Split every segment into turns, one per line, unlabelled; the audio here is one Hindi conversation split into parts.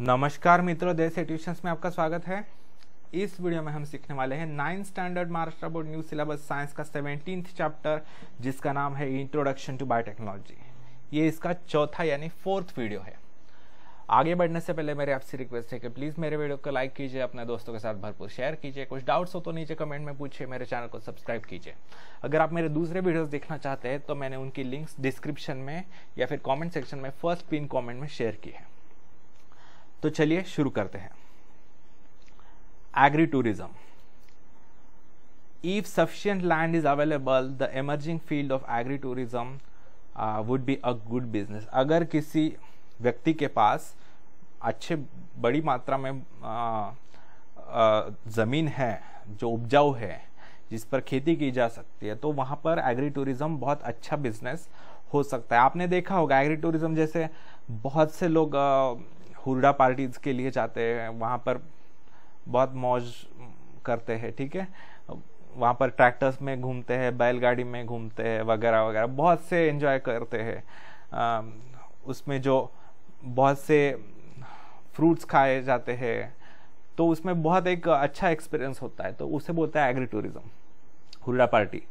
नमस्कार मित्रों देश ट्यूशंस में आपका स्वागत है इस वीडियो में हम सीखने वाले हैं ninth standard Maharashtra board new syllabus science का सेवेंटीन चैप्टर जिसका नाम है इंट्रोडक्शन टू बायोटेक्नोलॉजी ये इसका चौथा यानी फोर्थ वीडियो है आगे बढ़ने से पहले मेरे आपसे रिक्वेस्ट है कि प्लीज़ मेरे वीडियो को लाइक कीजिए अपने दोस्तों के साथ भरपूर शेयर कीजिए कुछ डाउट्स हो तो नीचे कमेंट में पूछिए मेरे चैनल को सब्सक्राइब कीजिए अगर आप मेरे दूसरे वीडियोस देखना चाहते हैं तो मैंने उनकी लिंक्स डिस्क्रिप्शन में या फिर कमेंट सेक्शन में फर्स्ट पिन कमेंट में शेयर की है तो चलिए शुरू करते हैं agri tourism if sufficient land is available the emerging field of agri tourism would be a good business अगर किसी व्यक्ति के पास अच्छे बड़ी मात्रा में uh, uh, ज़मीन है जो उपजाऊ है जिस पर खेती की जा सकती है तो वहाँ पर एग्री टूरिज़्म बहुत अच्छा बिजनेस हो सकता है आपने देखा होगा एग्री टूरिज़्म जैसे बहुत से लोग आ, uh, हुरडा पार्टीज़ के लिए जाते हैं वहाँ पर बहुत मौज करते हैं ठीक है वहाँ पर ट्रैक्टर्स में घूमते हैं बैलगाड़ी में घूमते हैं वगैरह वगैरह बहुत से एंजॉय करते हैं उसमें जो बहुत से फ्रूट्स खाए जाते हैं तो उसमें बहुत एक अच्छा एक्सपीरियंस होता है तो उसे बोलता है agri tourism hurda party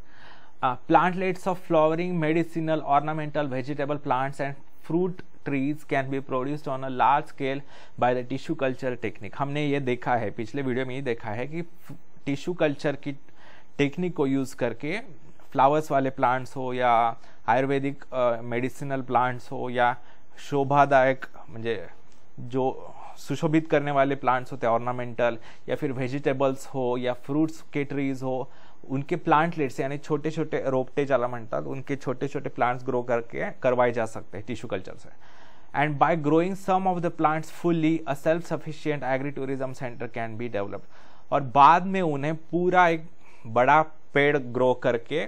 plantlets of flowering medicinal ornamental vegetable plants and fruit trees can be produced on a large scale by the tissue culture technique हमने ये देखा है पिछले वीडियो में ये देखा है कि टिश्यू कल्चर की टेक्निक को यूज़ करके फ्लावर्स वाले प्लांट्स हो या आयुर्वेदिक मेडिसिनल प्लांट्स हो या शोभादायक मुझे जो सुशोभित करने वाले प्लांट्स होते ऑर्नामेंटल या फिर वेजिटेबल्स हो या फ्रूट्स के ट्रीज हो उनके प्लांटलेट्स यानी छोटे छोटे रोपटे ज्यादा म्हणतात उनके छोटे छोटे प्लांट्स ग्रो करके करवाए जा सकते हैं टिश्यू कल्चर से by growing some of the plants fully a self sufficient agri tourism center can be developed और बाद में उन्हें पूरा एक बड़ा पेड़ ग्रो करके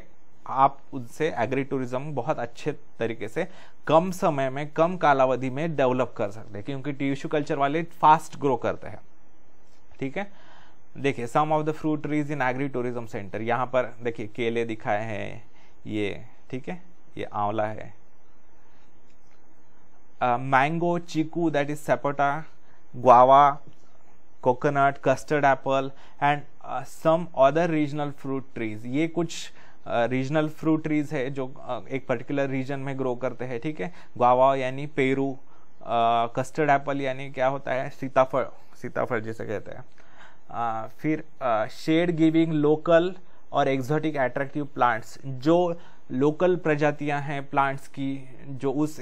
आप उनसे एग्री टूरिज्म बहुत अच्छे तरीके से कम समय में कम कालावधि में डेवलप कर सकते हैं क्योंकि टिश्यू कल्चर वाले फास्ट ग्रो करते हैं ठीक है देखिए some of the fruit trees in agri tourism center यहाँ पर देखिए केले दिखाए हैं ये ठीक है ये आंवला है mango chikoo that is sapota guava coconut custard apple and some other regional fruit trees ये कुछ रीजनल फ्रूट ट्रीज है जो uh, एक पर्टिकुलर रीजन में ग्रो करते हैं ठीक है ग्वावा यानी पेरू कस्टर्ड एप्पल यानी क्या होता है सीताफल सीताफल जिसे कहते हैं फिर शेड गिविंग लोकल और एक्जॉटिक एट्रैक्टिव प्लांट्स जो लोकल प्रजातियां हैं प्लांट्स की जो उस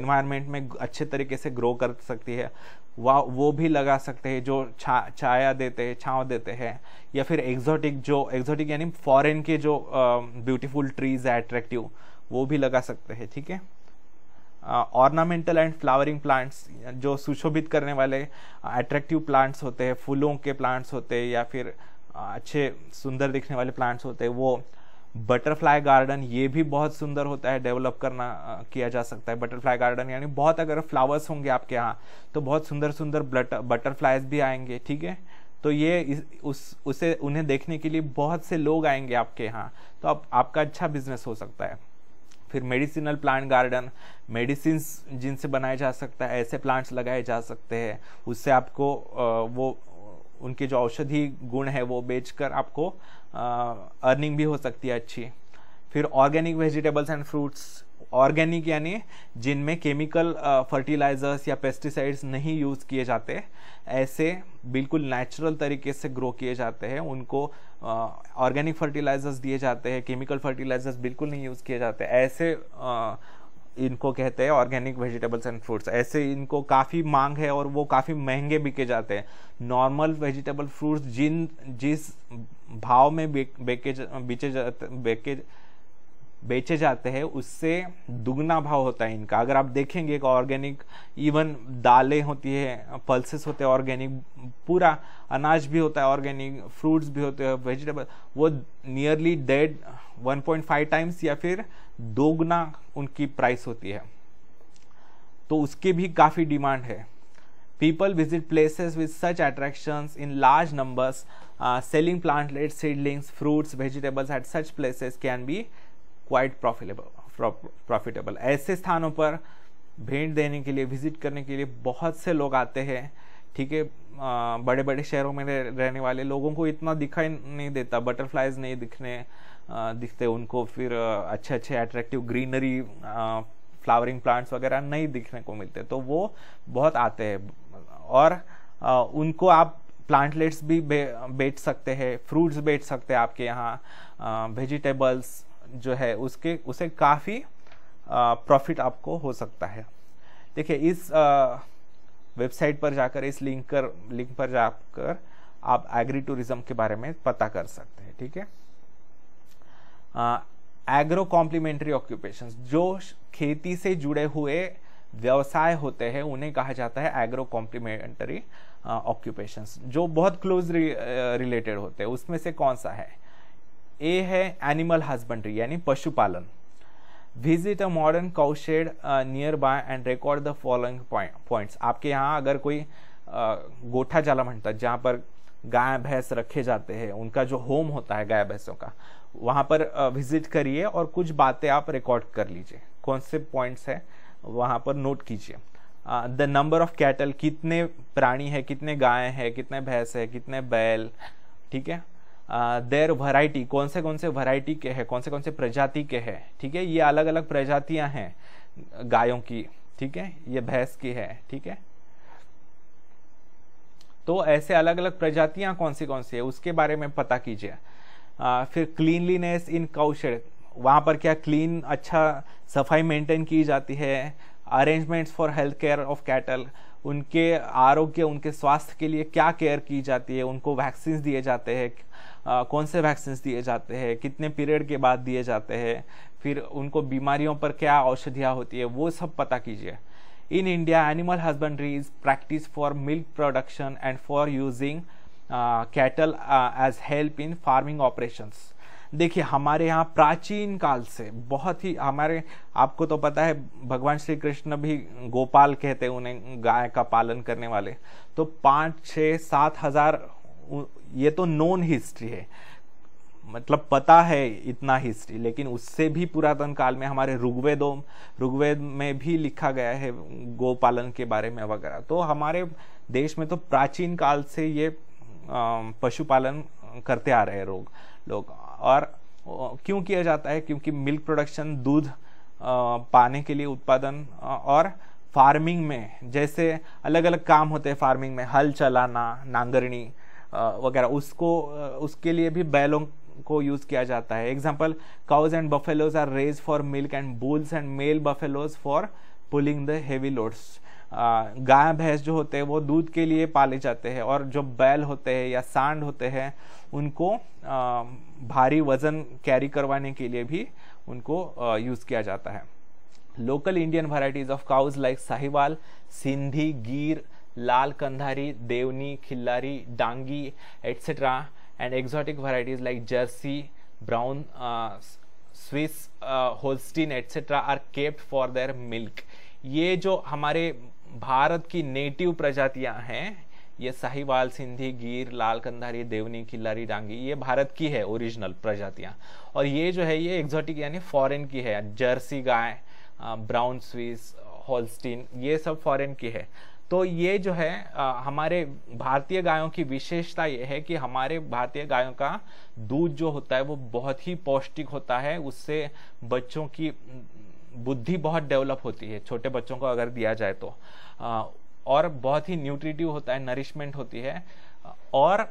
एनवायरनमेंट में अच्छे तरीके से ग्रो कर सकती है वह वो भी लगा सकते हैं जो छा छाया देते हैं छाँव देते हैं या फिर एक्जॉटिक जो एक्जॉटिक यानी फॉरेन के जो ब्यूटीफुल ट्रीज है एट्रैक्टिव वो भी लगा सकते हैं ठीक है ऑर्नामेंटल एंड फ्लावरिंग प्लांट्स जो सुशोभित करने वाले अट्रैक्टिव प्लांट्स होते हैं फूलों के प्लांट्स होते हैं या फिर अच्छे सुंदर दिखने वाले प्लांट्स होते हैं वो बटरफ्लाई गार्डन ये भी बहुत सुंदर होता है डेवलप करना किया जा सकता है बटरफ्लाई गार्डन यानी बहुत अगर फ्लावर्स होंगे आपके यहाँ तो बहुत सुंदर सुंदर बटरफ्लाइज भी आएंगे ठीक है तो ये उस उसे उन्हें देखने के लिए बहुत से लोग आएंगे आपके यहाँ तो आप, आपका अच्छा बिजनेस हो सकता है फिर मेडिसिनल प्लांट गार्डन मेडिसिन जिनसे बनाया जा सकता है ऐसे प्लांट्स लगाए जा सकते हैं उससे आपको वो उनके जो औषधि गुण है वो बेचकर आपको अर्निंग भी हो सकती है अच्छी फिर organic vegetables and fruits organic यानी जिनमें केमिकल फर्टिलाइजर्स या पेस्टिसाइड्स नहीं यूज़ किए जाते ऐसे बिल्कुल नेचुरल तरीके से ग्रो किए जाते हैं उनको ऑर्गेनिक फर्टिलाइजर्स दिए जाते हैं केमिकल फर्टिलाइजर्स बिल्कुल नहीं यूज़ किए जाते ऐसे uh, इनको कहते हैं ऑर्गेनिक वेजिटेबल्स एंड फ्रूट्स ऐसे इनको काफ़ी मांग है और वो काफ़ी महंगे बिके जाते हैं नॉर्मल वेजिटेबल फ्रूट्स जिन जिस भाव में बेचे बेचे जाते बेचे जाते हैं उससे दुगना भाव होता है इनका अगर आप देखेंगे एक ऑर्गेनिक इवन दालें होती है पल्सेस होते हैं ऑर्गेनिक पूरा अनाज भी होता है ऑर्गेनिक फ्रूट्स भी होते हैं वेजिटेबल वो नियरली डेड 1.5 टाइम्स या फिर दोगुना उनकी प्राइस होती है तो उसकी भी काफ़ी डिमांड है people visit places with such attraction in large numbers selling plant plantlets fruits vegetables at such places can be quite profitable profitable ऐसे स्थानों पर भेंट देने के लिए विजिट करने के लिए बहुत से लोग आते हैं ठीक है बड़े बड़े शहरों में रहने वाले लोगों को इतना दिखाई नहीं देता बटरफ्लाइज नहीं दिखने दिखते उनको फिर अच्छे अच्छे अट्रैक्टिव ग्रीनरी फ्लावरिंग प्लांट्स वगैरह नहीं दिखने को मिलते तो वो बहुत आते हैं और उनको आप प्लांटलेट्स भी बे, बेच सकते हैं फ्रूट्स बेच सकते हैं आपके यहाँ वेजिटेबल्स जो है उसके उसे काफ़ी प्रॉफिट आपको हो सकता है देखिए इस वेबसाइट पर जाकर इस लिंक कर लिंक पर जाकर आप एग्री टूरिज्म के बारे में पता कर सकते हैं ठीक है एग्रो कॉम्प्लीमेंट्री ऑक्यूपेशंस जो खेती से जुड़े हुए व्यवसाय होते हैं उन्हें कहा जाता है एग्रो कॉम्प्लीमेंट्री ऑक्यूपेशंस जो बहुत क्लोज रिलेटेड होते हैं उसमें से कौन सा है ए है एनिमल हस्बेंड्री यानी पशुपालन visit a modern cowshed nearby and record the following points आपके यहाँ अगर कोई uh, गोठा जाला मंडता जहाँ पर गाय भैंस रखे जाते हैं उनका जो होम होता है गाय भैंसों का वहाँ पर विजिट uh, करिए और कुछ बातें आप रिकॉर्ड कर लीजिए कौन से पॉइंट्स हैं वहाँ पर नोट कीजिए द नंबर ऑफ कैटल कितने प्राणी है कितने गाय है कितने भैंस है कितने बैल ठीक है देर वराइटी कौन से कौन से वराइटी के हैं कौन से कौन से प्रजाति के हैं ठीक है ये अलग अलग प्रजातियां हैं गायों की ठीक है ये भैंस की है ठीक है तो ऐसे अलग अलग प्रजातियां कौन सी कौन सी है उसके बारे में पता कीजिए फिर क्लीनलीनेस इन कौशल वहाँ पर क्या क्लीन अच्छा सफाई मेंटेन की जाती है arrangements for health care of cattle उनके आरोग्य उनके स्वास्थ्य के लिए क्या केयर की जाती है उनको वैक्सीन दिए जाते हैं कौन से वैक्सीन्स दिए जाते हैं कितने पीरियड के बाद दिए जाते हैं फिर उनको बीमारियों पर क्या औषधियाँ होती है वो सब पता कीजिए in India animal husbandry is practice for milk production and for using cattle as help in farming operation देखिए हमारे यहाँ प्राचीन काल से बहुत ही हमारे आपको तो पता है भगवान श्री कृष्ण भी गोपाल कहते हैं उन्हें गाय का पालन करने वाले तो पाँच छः सात हजार ये तो नॉन हिस्ट्री है मतलब पता है इतना हिस्ट्री लेकिन उससे भी पुरातन काल में हमारे ऋग्वेदों ऋग्वेद में भी लिखा गया है गोपालन के बारे में वगैरह तो हमारे देश में तो प्राचीन काल से ये पशुपालन करते आ रहे लोग लोग और क्यों किया जाता है क्योंकि मिल्क प्रोडक्शन दूध पाने के लिए उत्पादन और फार्मिंग में जैसे अलग अलग काम होते हैं फार्मिंग में हल चलाना नांगरणी वगैरह उसको उसके लिए भी बैलों को यूज किया जाता है example cows and buffaloes are raise for milk and bulls and male buffaloes for pulling the heavy loads गाय भैंस जो होते हैं वो दूध के लिए पाले जाते हैं और जो बैल होते हैं या सांड होते हैं उनको आ, भारी वजन कैरी करवाने के लिए भी उनको यूज़ किया जाता है local Indian varieties of cows like Sahiwal Sindhi Gir Lal Kandhari Deoni Khillari Dangi etcetera and exotic varieties like Jersey Brown Swiss Swiss, etcetera are kept for their milk ये जो हमारे भारत की नेटिव प्रजातियां हैं ये साहिवाल सिंधी गिर लाल कंधारी देवनी खिल्लारी डांगी ये भारत की है ओरिजिनल प्रजातियां और ये जो है ये एक्जॉटिक यानी फॉरेन की है जर्सी गाय ब्राउन स्विस होल्स्टीन ये सब फॉरेन की है तो ये जो है आ, हमारे भारतीय गायों की विशेषता ये है कि हमारे भारतीय गायों का दूध जो होता है वो बहुत ही पौष्टिक होता है उससे बच्चों की बुद्धि बहुत डेवलप होती है छोटे बच्चों को अगर दिया जाए तो आ, और बहुत ही न्यूट्रिटिव होता है नरिशमेंट होती है और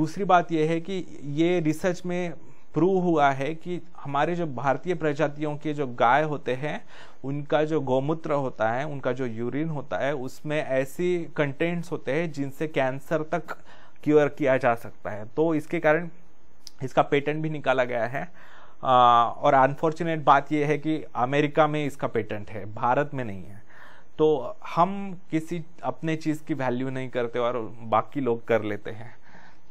दूसरी बात यह है कि ये रिसर्च में प्रूव हुआ है कि हमारे जो भारतीय प्रजातियों के जो गाय होते हैं उनका जो गौमूत्र होता है उनका जो यूरिन होता है उसमें ऐसी कंटेंट्स होते हैं जिनसे कैंसर तक क्योर किया जा सकता है तो इसके कारण इसका पेटेंट भी निकाला गया है आ, और अनफॉर्चुनेट बात यह है कि अमेरिका में इसका पेटेंट है भारत में नहीं है तो हम किसी अपने चीज़ की वैल्यू नहीं करते और बाकी लोग कर लेते हैं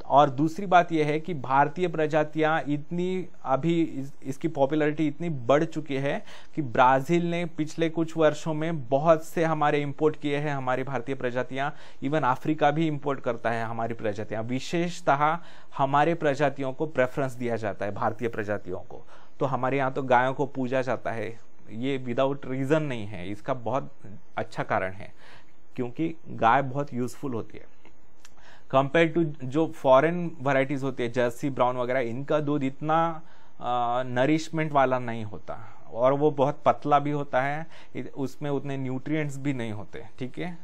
और दूसरी बात यह है कि भारतीय प्रजातियां इतनी अभी इस, इसकी पॉपुलैरिटी इतनी बढ़ चुकी है कि ब्राज़ील ने पिछले कुछ वर्षों में बहुत से हमारे इंपोर्ट किए हैं हमारी भारतीय प्रजातियां इवन अफ्रीका भी इंपोर्ट करता है हमारी प्रजातियां विशेषतः हमारे प्रजातियों को प्रेफरेंस दिया जाता है भारतीय प्रजातियों को तो हमारे यहाँ तो गायों को पूजा जाता है ये विदाउट रीज़न नहीं है इसका बहुत अच्छा कारण है क्योंकि गाय बहुत यूज़फुल होती है कंपेयर टू जो फॉरेन वराइटीज होती है जर्सी ब्राउन वगैरह इनका दूध इतना नरिशमेंट वाला नहीं होता और वो बहुत पतला भी होता है उसमें उतने न्यूट्रिएंट्स भी नहीं होते ठीक है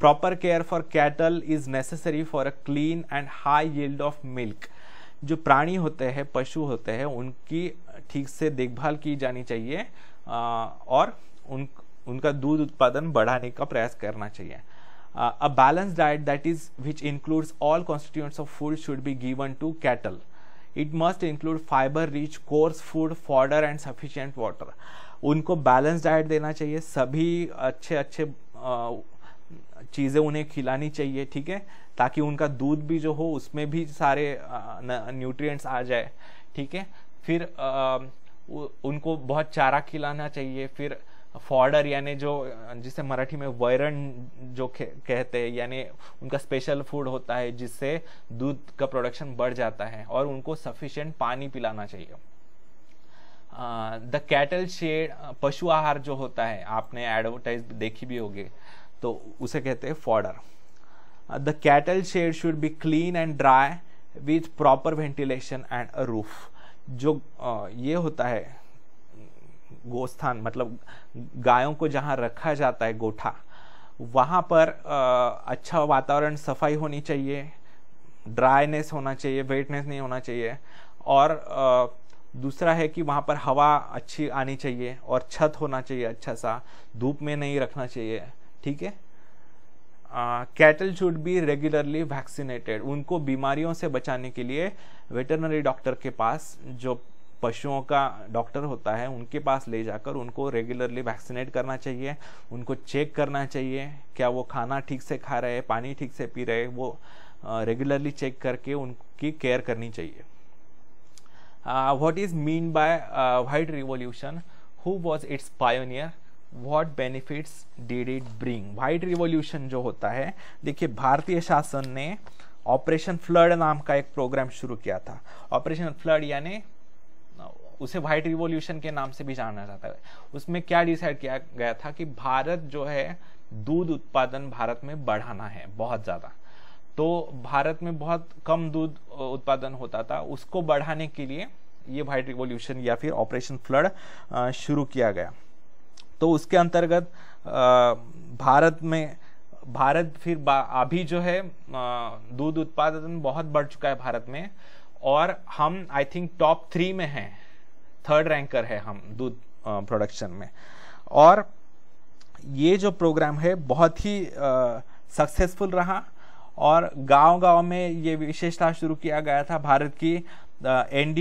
proper care for cattle is necessary for a clean and high yield of milk जो प्राणी होते हैं पशु होते हैं उनकी ठीक से देखभाल की जानी चाहिए uh, और उन उनका दूध उत्पादन बढ़ाने का प्रयास करना चाहिए uh, a balanced diet that is which includes all constituents of food should be given to cattle it must include fiber rich coarse food fodder and sufficient water उनको बैलेंस डाइट देना चाहिए सभी अच्छे अच्छे चीज़ें उन्हें खिलानी चाहिए ठीक है ताकि उनका दूध भी जो हो उसमें भी सारे न्यूट्रिएंट्स आ जाए ठीक है फिर आ, उ, उनको बहुत चारा खिलाना चाहिए फिर आ, फॉर्डर यानी जो जिसे मराठी में वैरन जो कहते हैं यानी उनका स्पेशल फूड होता है जिससे दूध का प्रोडक्शन बढ़ जाता है और उनको सफिशियंट पानी पिलाना चाहिए द कैटल शेड पशु आहार जो होता है आपने एडवर्टाइज देखी भी होगी तो उसे कहते हैं fodder the cattle shed should be clean and dry with proper ventilation and a roof जो uh, ये होता है गोस्थान मतलब गायों को जहाँ रखा जाता है गोठा वहाँ पर आ, अच्छा वातावरण सफाई होनी चाहिए ड्राइनेस होना चाहिए वेटनेस नहीं होना चाहिए और आ, दूसरा है कि वहाँ पर हवा अच्छी आनी चाहिए और छत होना चाहिए अच्छा सा धूप में नहीं रखना चाहिए ठीक है cattle should be regularly vaccinated उनको बीमारियों से बचाने के लिए वेटरनरी डॉक्टर के पास जो पशुओं का डॉक्टर होता है उनके पास ले जाकर उनको रेगुलरली वैक्सीनेट करना चाहिए उनको चेक करना चाहिए क्या वो खाना ठीक से खा रहे पानी ठीक से पी रहे वो रेगुलरली चेक करके उनकी केयर करनी चाहिए what is mean by white revolution who was its pioneer what benefits did it bring white revolution जो होता है देखिए भारतीय शासन ने ऑपरेशन फ्लड नाम का एक प्रोग्राम शुरू किया था ऑपरेशन फ्लड यानी उसे व्हाइट रिवॉल्यूशन के नाम से भी जाना जाता है उसमें क्या डिसाइड किया गया था कि भारत जो है दूध उत्पादन भारत में बढ़ाना है बहुत ज़्यादा तो भारत में बहुत कम दूध उत्पादन होता था उसको बढ़ाने के लिए ये व्हाइट रिवॉल्यूशन या फिर ऑपरेशन फ्लड शुरू किया गया तो उसके अंतर्गत भारत में भारत फिर अभी जो है दूध उत्पादन बहुत बढ़ चुका है भारत में और हम आई थिंक टॉप थ्री में हैं थर्ड रैंकर है हम दूध प्रोडक्शन में और ये जो प्रोग्राम है बहुत ही सक्सेसफुल रहा और गांव-गांव में ये विशेषता शुरू किया गया था भारत की एन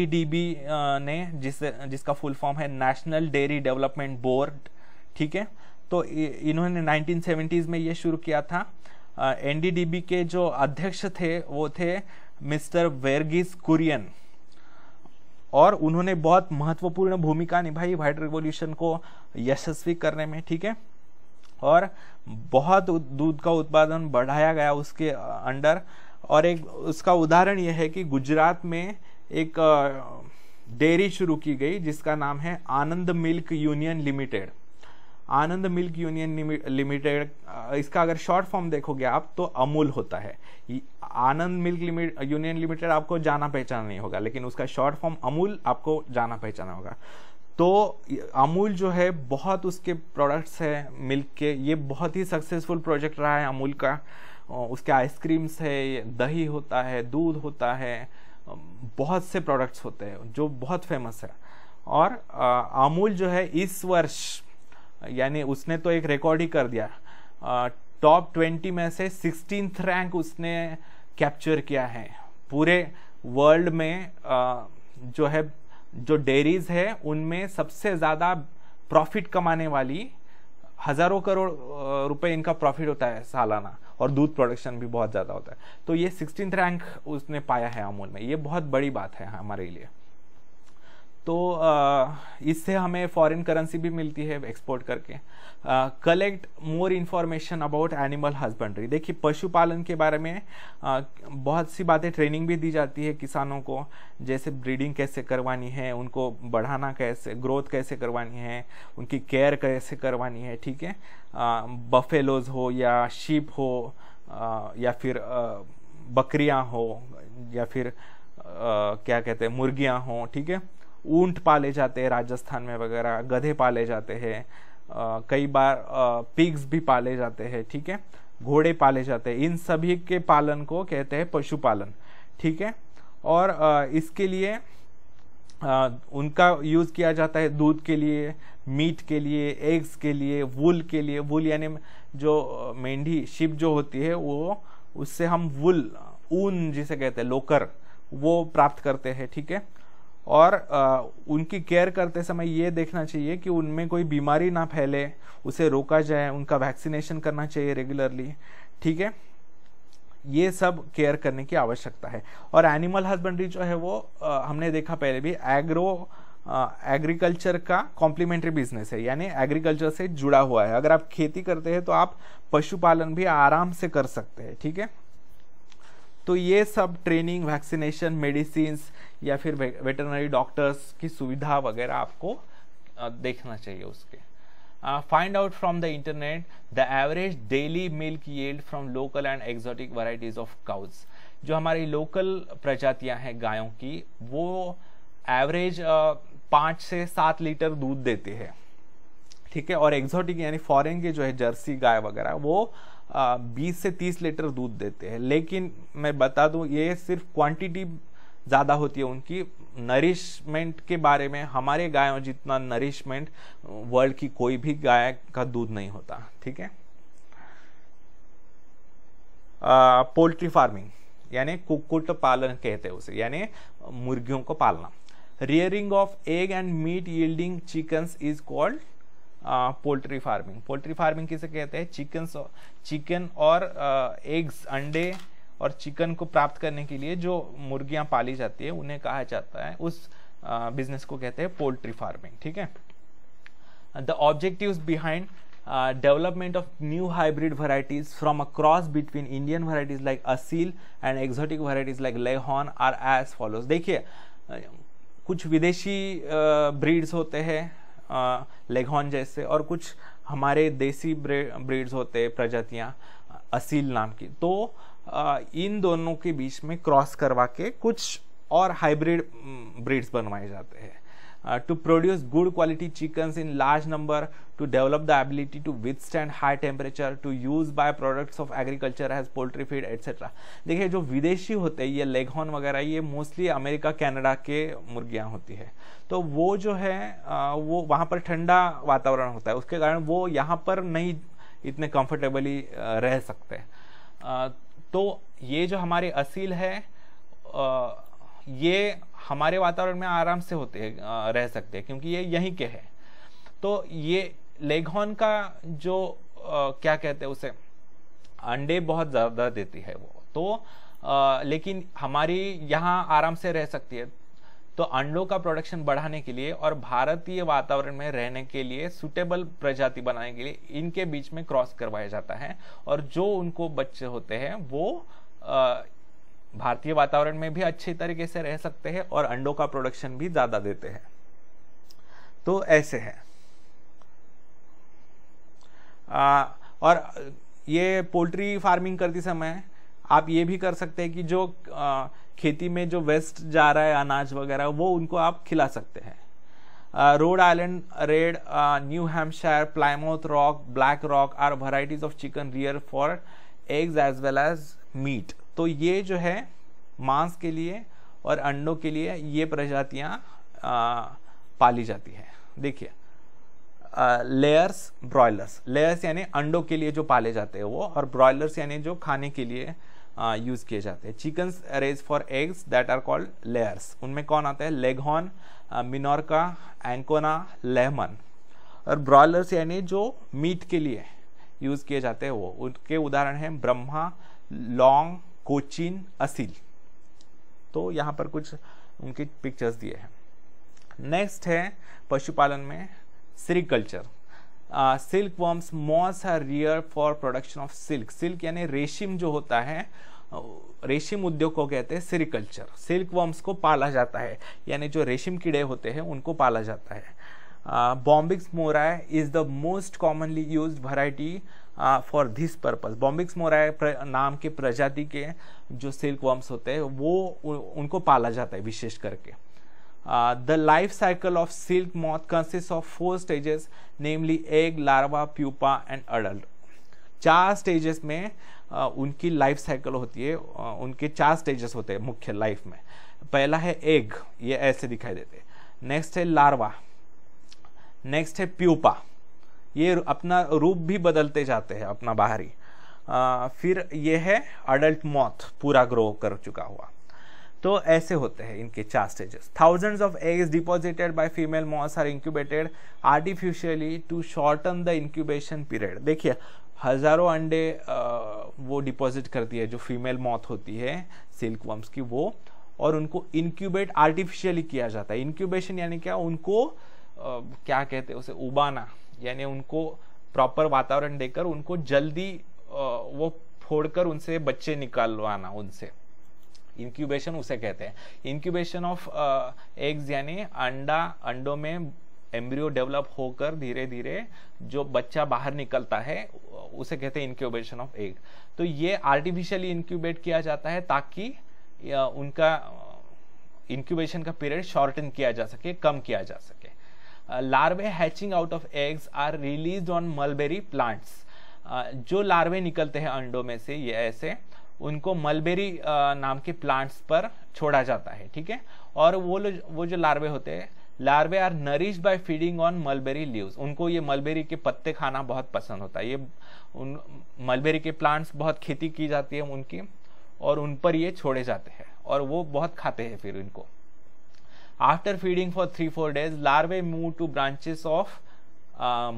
ने जिस जिसका फुल फॉर्म है नेशनल डेयरी डेवलपमेंट बोर्ड ठीक है तो इन्होंने 1970s में ये शुरू किया था एन के जो अध्यक्ष थे वो थे मिस्टर वेरगिस कुरियन और उन्होंने बहुत महत्वपूर्ण भूमिका निभाई व्हाइट रिवॉल्यूशन को यशस्वी करने में ठीक है और बहुत दूध का उत्पादन बढ़ाया गया उसके अंडर और एक उसका उदाहरण यह है कि गुजरात में एक डेयरी शुरू की गई जिसका नाम है Anand milk union limited Anand milk union limited इसका अगर शॉर्ट फॉर्म देखोगे आप तो अमूल होता है Anand milk limit union limited आपको जाना पहचाना नहीं होगा लेकिन उसका शॉर्ट फॉर्म अमूल आपको जाना पहचाना होगा तो अमूल जो है बहुत उसके प्रोडक्ट्स हैं मिल्क के ये बहुत ही सक्सेसफुल प्रोजेक्ट रहा है अमूल का उसके आइसक्रीम्स है दही होता है दूध होता है बहुत से प्रोडक्ट्स होते हैं जो बहुत फेमस है और अमूल जो है इस वर्ष यानी उसने तो एक रिकॉर्ड ही कर दिया टॉप ट्वेंटी में से सिक्सटीन रैंक उसने कैप्चर किया है पूरे वर्ल्ड में जो है जो डेयरीज है उनमें सबसे ज़्यादा प्रॉफिट कमाने वाली हज़ारों करोड़ रुपए इनका प्रॉफिट होता है सालाना और दूध प्रोडक्शन भी बहुत ज़्यादा होता है तो ये सिक्सटीन रैंक उसने पाया है अमूल में ये बहुत बड़ी बात है हमारे लिए तो इससे हमें फॉरेन करेंसी भी मिलती है एक्सपोर्ट करके collect more information about animal husbandry देखिए पशुपालन के बारे में आ, बहुत सी बातें ट्रेनिंग भी दी जाती है किसानों को जैसे ब्रीडिंग कैसे करवानी है उनको बढ़ाना कैसे ग्रोथ कैसे करवानी है उनकी केयर कैसे करवानी है ठीक है बफेलोज हो या शीप हो आ, या फिर बकरियाँ हो या फिर क्या कहते हैं मुर्गियाँ हो ठीक है ऊंट पाले जाते हैं राजस्थान में वगैरह गधे पाले जाते हैं कई बार पिग्स भी पाले जाते हैं ठीक है घोड़े पाले जाते हैं इन सभी के पालन को कहते हैं पशुपालन ठीक है और आ, इसके लिए आ, उनका यूज़ किया जाता है दूध के लिए मीट के लिए एग्स के लिए वुल के लिए वुल यानी जो मेंढी शिप जो होती है वो उससे हम वुल ऊन जिसे कहते हैं लोकर वो प्राप्त करते हैं ठीक है और आ, उनकी केयर करते समय ये देखना चाहिए कि उनमें कोई बीमारी ना फैले उसे रोका जाए उनका वैक्सीनेशन करना चाहिए रेगुलरली ठीक है ये सब केयर करने की आवश्यकता है और एनिमल हस्बेंड्री जो है वो आ, हमने देखा पहले भी एग्रो एग्रीकल्चर का कॉम्प्लीमेंट्री बिजनेस है यानी एग्रीकल्चर से जुड़ा हुआ है अगर आप खेती करते हैं तो आप पशुपालन भी आराम से कर सकते हैं ठीक है तो ये सब ट्रेनिंग वैक्सीनेशन मेडिसिन या फिर वेटरनरी डॉक्टर्स की सुविधा वगैरह आपको देखना चाहिए उसके find out from the internet the average daily milk yield from local and exotic varieties of cows जो हमारी लोकल प्रजातियां हैं गायों की वो एवरेज पाँच से सात लीटर दूध देती है ठीक है और एक्जॉटिक यानी फॉरेन के जो है जर्सी गाय वगैरह वो बीस से तीस लीटर दूध देते हैं लेकिन मैं बता दूं ये सिर्फ क्वांटिटी ज़्यादा होती है उनकी नरिशमेंट के बारे में हमारे गायों जितना नरिशमेंट वर्ल्ड की कोई भी गाय का दूध नहीं होता ठीक है पोल्ट्री फार्मिंग यानी कुकुट पालन कहते हैं उसे यानी मुर्गियों को पालना rearing of egg and meat yielding chickens is called poultry farming poultry farming किसे कहते हैं चिकन्स चिकन और एग्स अंडे और चिकन को प्राप्त करने के लिए जो मुर्गियां पाली जाती है उन्हें कहा जाता है उस बिजनेस को कहते हैं पोल्ट्री फार्मिंग ठीक है the objective behind development of new hybrid varieties from across between Indian varieties like Aseel and and varieties like leghorn are as follow देखिए कुछ विदेशी ब्रीड्स होते हैं लेघॉन जैसे और कुछ हमारे देसी ब्रीड्स होते हैं प्रजातियाँ असील नाम की तो uh, इन दोनों के बीच में क्रॉस करवा के कुछ और हाइब्रिड ब्रीड्स mm, बनवाए जाते हैं to produce good quality chicken in large number to develop the ability to stand high temperature to use by products of agriculture as poultry feed etcetera देखिए जो विदेशी होते हैं ये लेगहॉन वगैरह ये मोस्टली अमेरिका कैनेडा के मुर्गियाँ होती है तो वो जो है वो वहाँ पर ठंडा वातावरण होता है उसके कारण वो यहाँ पर नहीं इतने कंफर्टेबली रह सकते हैं तो ये जो हमारे असील है आ, ये हमारे वातावरण में आराम से होते आ, रह सकते हैं क्योंकि ये यहीं के हैं तो ये लेघोन का जो आ, क्या कहते हैं उसे अंडे बहुत ज़्यादा देती है वो तो आ, लेकिन हमारी यहाँ आराम से रह सकती है तो अंडों का प्रोडक्शन बढ़ाने के लिए और भारतीय वातावरण में रहने के लिए सुटेबल प्रजाति बनाने के लिए इनके बीच में क्रॉस करवाया जाता है और जो उनको बच्चे होते हैं वो भारतीय वातावरण में भी अच्छे तरीके से रह सकते हैं और अंडों का प्रोडक्शन भी ज्यादा देते हैं तो ऐसे है आ, और ये पोल्ट्री फार्मिंग करते समय आप ये भी कर सकते हैं कि जो खेती में जो वेस्ट जा रहा है अनाज वगैरह वो उनको आप खिला सकते हैं Rhode Island Red New Hampshire Plymouth Rock Black Rock are varieties of chicken rear for eggs as well as meat तो ये जो है मांस के लिए और अंडों के लिए ये प्रजातियाँ पाली जाती है देखिए लेयर्स ब्रॉयलर्स लेयर्स यानी अंडों के लिए जो पाले जाते हैं वो और ब्रॉयलर्स यानी जो खाने के लिए यूज़ किए जाते हैं chickens raise for eggs that are called layers उनमें कौन आते हैं लेगहॉन मिनोरका एंकोना लेमन और ब्रॉयलर्स यानी जो मीट के लिए यूज़ किए जाते हैं वो उनके उदाहरण हैं ब्रह्मा लॉन्ग कोचिन असील तो यहाँ पर कुछ उनके पिक्चर्स दिए हैं नेक्स्ट है पशुपालन में sericulture silk worms moths are rear for production of silk silk यानी रेशिम जो होता है रेशिम उद्योग को कहते हैं सिरिकल्चर सिल्क वर्म्स को पाला जाता है यानी जो रेशिम कीड़े होते हैं उनको पाला जाता है Bombyx mori is the most commonly use variety for this purpose Bombyx mori नाम के प्रजाति के जो सिल्क वर्म्स होते हैं वो उनको पाला जाता है विशेष करके the uh, the life cycle of silk moth consists of four stages namely egg larva pupa and adult चार स्टेजेस में uh, उनकी लाइफ साइकिल होती है uh, उनके चार स्टेजेस होते हैं मुख्य लाइफ में पहला है एग ये ऐसे दिखाई देते हैं नेक्स्ट है लार्वा नेक्स्ट है प्यूपा ये अपना रूप भी बदलते जाते हैं अपना बाहरी uh, फिर ये है अडल्ट मौत पूरा ग्रो कर चुका हुआ तो ऐसे होते हैं इनके चार stages thousands of eggs deposited by female moths are incubated artificially to shorten the incubation period देखिए हज़ारों अंडे वो डिपॉजिट करती है जो फीमेल मौत होती है सिल्क वम्स की वो और उनको इंक्यूबेट आर्टिफिशियली किया जाता है इंक्यूबेशन यानी क्या उनको आ, क्या कहते हैं उसे उबाना यानी उनको प्रॉपर वातावरण देकर उनको जल्दी आ, वो फोड़कर उनसे बच्चे निकालवाना उनसे इंक्यूबेशन उसे कहते हैं इंक्यूबेशन ऑफ एग्स यानी अंडा अंडों में एम्ब्रियो डेवलप होकर धीरे धीरे जो बच्चा बाहर निकलता है उसे कहते हैं इंक्यूबेशन ऑफ एग तो ये आर्टिफिशियली इंक्यूबेट किया जाता है ताकि uh, उनका इंक्यूबेशन uh, का पीरियड शॉर्टन किया जा सके कम किया जा सके larvae hatching out of eggs are release on mulberry plants जो लार्वे निकलते हैं अंडों में से ये ऐसे उनको मलबेरी नाम के प्लांट्स पर छोड़ा जाता है ठीक है और वो वो जो लार्वे होते हैं larvae are nourish by feeding on mulberry leaves उनको ये मलबेरी के पत्ते खाना बहुत पसंद होता है ये उन मलबेरी के प्लांट्स बहुत खेती की जाती है उनकी और उन पर ये छोड़े जाते हैं और वो बहुत खाते हैं फिर इनको after feeding for three four days larvae move to branches of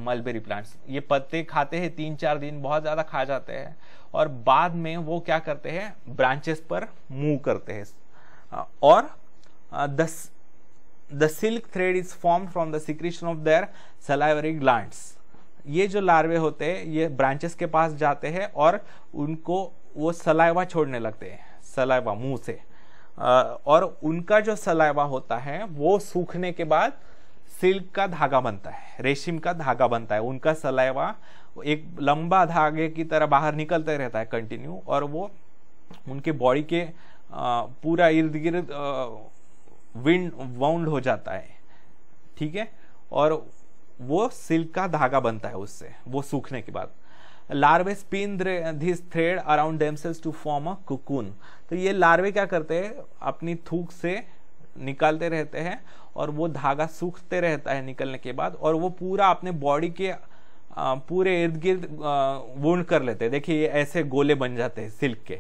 mulberry plants ये पत्ते खाते हैं तीन चार दिन बहुत ज़्यादा खा जाते हैं और बाद में वो क्या करते हैं ब्रांचेस पर मूव करते हैं और the the silk thread is form from the secretion of their salivary glands ये जो लार्वे होते हैं ये ब्रांचेस के पास जाते हैं और उनको वो सलाइवा छोड़ने लगते हैं सलाइवा मुंह से और उनका जो सलाइवा होता है वो सूखने के बाद सिल्क का धागा बनता है रेशम का धागा बनता है उनका सलाइवा एक लंबा धागे की तरह बाहर निकलते रहता है कंटिन्यू और वो उनके बॉडी के पूरा इर्द गिर्द विंड वाउंड हो जाता है ठीक है और वो सिल्क का धागा बनता है उससे वो सूखने के बाद larvae spin this thread around themselves to form a cocoon तो ये लार्वे क्या करते हैं अपनी थूक से निकालते रहते हैं और वो धागा सूखते रहता है निकलने के बाद और वो पूरा अपने बॉडी के पूरे इर्द गिर्द वूंड कर लेते हैं देखिए ऐसे गोले बन जाते हैं सिल्क के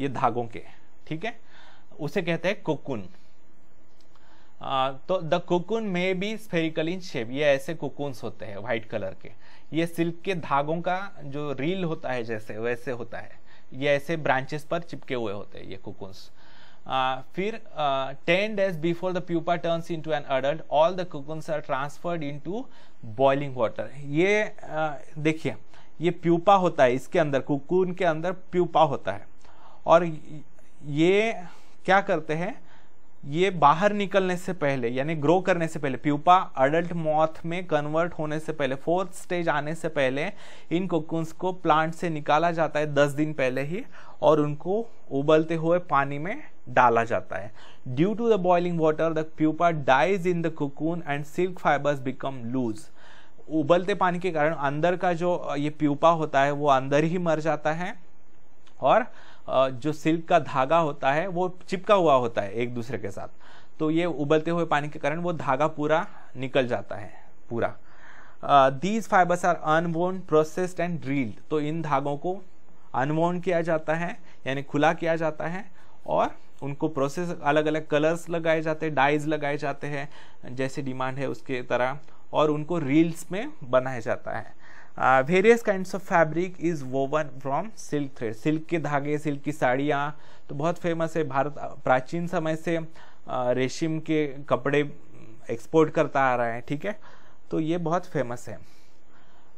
ये धागों के ठीक है उसे कहते हैं कोकुन तो द कोकुन में भी स्फेरिकल इन शेप ये ऐसे कोकुन्स होते हैं व्हाइट कलर के ये सिल्क के धागों का जो रील होता है जैसे वैसे होता है ये ऐसे ब्रांचेस पर चिपके हुए होते हैं ये कोकुन्स Uh, फिर ten days before the pupa turns into an adult all the cocoons are transferred into boiling water ये uh, देखिए ये प्यूपा होता है इसके अंदर कुकुन के अंदर प्यूपा होता है और ये क्या करते हैं ये बाहर निकलने से पहले यानी ग्रो करने से पहले प्यूपा अडल्ट मॉथ में कन्वर्ट होने से पहले फोर्थ स्टेज आने से पहले इन कोकुन्स को प्लांट से निकाला जाता है दस दिन पहले ही और उनको उबलते हुए पानी में डाला जाता है due to the boiling water the pupa dies in the cocoon and silk fibres become loose उबलते पानी के कारण अंदर का जो ये प्यूपा होता है वो अंदर ही मर जाता है और जो सिल्क का धागा होता है वो चिपका हुआ होता है एक दूसरे के साथ तो ये उबलते हुए पानी के कारण वो धागा पूरा निकल जाता है पूरा these fibres are unwoven processed and drilled तो इन धागों को अनवोन किया जाता है यानी खुला किया जाता है और उनको प्रोसेस अलग अलग कलर्स लगाए जाते हैं डाइज लगाए जाते हैं जैसे डिमांड है उसके तरह और उनको रील्स में बनाया जाता है various kind of fabric is woven from silk thread silk के धागे सिल्क की साड़ियाँ तो बहुत फेमस है भारत प्राचीन समय से रेशम के कपड़े एक्सपोर्ट करता आ रहा है ठीक है तो ये बहुत फेमस है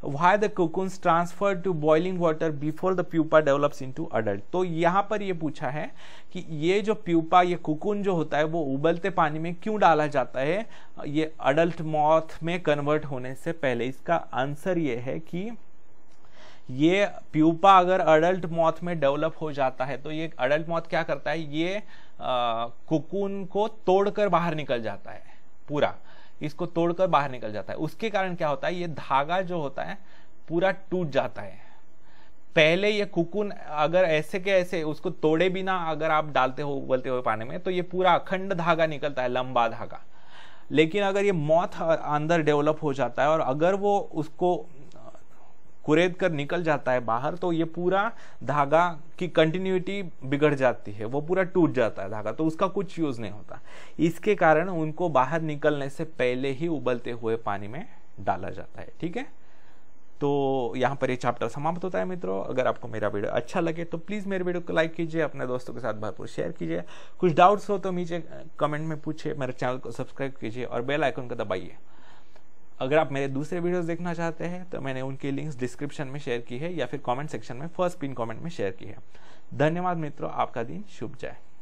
why the cocoons transfer to boiling water before the pupa develops into adult तो यहाँ पर यह पूछा है कि ये जो प्यूपा ये कुकुन जो होता है वो उबलते पानी में क्यों डाला जाता है ये अडल्ट मौत में कन्वर्ट होने से पहले इसका आंसर ये है कि ये प्यूपा अगर अडल्ट मौत में डेवलप हो जाता है तो ये अडल्ट मौत क्या करता है ये कुकुन को तोड़कर बाहर निकल जाता है पूरा इसको तोड़कर बाहर निकल जाता है उसके कारण क्या होता है ये धागा जो होता है पूरा टूट जाता है पहले ये कुकुन अगर ऐसे के ऐसे उसको तोड़े बिना अगर आप डालते हो उबलते हुए पानी में तो ये पूरा अखंड धागा निकलता है लंबा धागा लेकिन अगर ये मौत अंदर डेवलप हो जाता है और अगर वो उसको कुरेद कर निकल जाता है बाहर तो ये पूरा धागा की कंटिन्यूटी बिगड़ जाती है वो पूरा टूट जाता है धागा तो उसका कुछ यूज़ नहीं होता इसके कारण उनको बाहर निकलने से पहले ही उबलते हुए पानी में डाला जाता है ठीक है तो यहाँ पर ये चैप्टर समाप्त होता है मित्रों अगर आपको मेरा वीडियो अच्छा लगे तो प्लीज़ मेरे वीडियो को लाइक कीजिए अपने दोस्तों के साथ भरपूर शेयर कीजिए कुछ डाउट्स हो तो नीचे कमेंट में पूछिए मेरे चैनल को सब्सक्राइब कीजिए और बेल आइकन को दबाइए अगर आप मेरे दूसरे वीडियोस देखना चाहते हैं तो मैंने उनकी लिंक्स डिस्क्रिप्शन में शेयर की है या फिर कमेंट सेक्शन में फर्स्ट पिन कमेंट में शेयर की है धन्यवाद मित्रों आपका दिन शुभ जाए